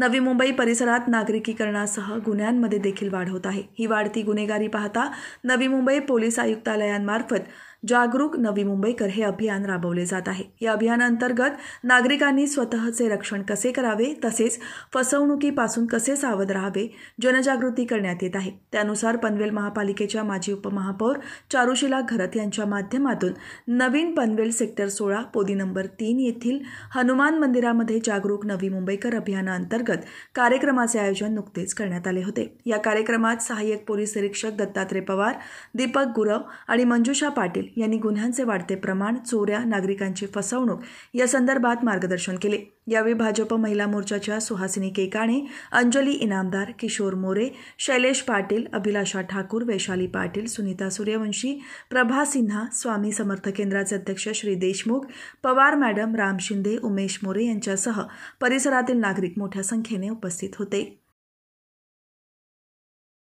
नवी मुंबई परिसरात नागरिकीकरणासह गुन्ह्यांमध्ये देखील वाढ होत आहे ही वाढती गुन्हेगारी पाहता नवी मुंबई पोलीस आयुक्तालयांमार्फत जागरूक नवी मुंबईकर हे अभियान राबवले जात आहे या अभियानांतर्गत नागरिकांनी स्वतःचे रक्षण कसे करावे तसेच फसवणुकीपासून कसे सावध राहावे जनजागृती करण्यात येत आहे त्यानुसार पनवेल महापालिकेच्या माजी उपमहापौर चारुशिला घरत यांच्या माध्यमातून नवीन पनवेल सेक्टर सोळा पोदी नंबर तीन येथील हनुमान मंदिरामध्ये जागरूक नवी मुंबईकर अभियानाअंतर्गत कार्यक्रमाचे आयोजन नुकतेच करण्यात आले होते या कार्यक्रमात सहाय्यक पोलीस निरीक्षक दत्तात्रय पवार दीपक गुरव आणि मंजुषा पाटील यांनी गुन्ह्यांचे वाढते प्रमाण चोऱ्या नागरिकांची फसवणूक या संदर्भात मार्गदर्शन केले यावेळी भाजप महिला मोर्चाच्या सुहासिनी केकाणे अंजली इनामदार किशोर मोरे शैलेश पाटील अभिलाषा ठाकूर वैशाली पाटील सुनीता सूर्यवंशी प्रभा सिन्हा स्वामी समर्थ केंद्राचे अध्यक्ष श्री देशमुख पवार मॅडम राम शिंदे उमेश मोरे यांच्यासह परिसरातील नागरिक मोठ्या संख्येने उपस्थित होते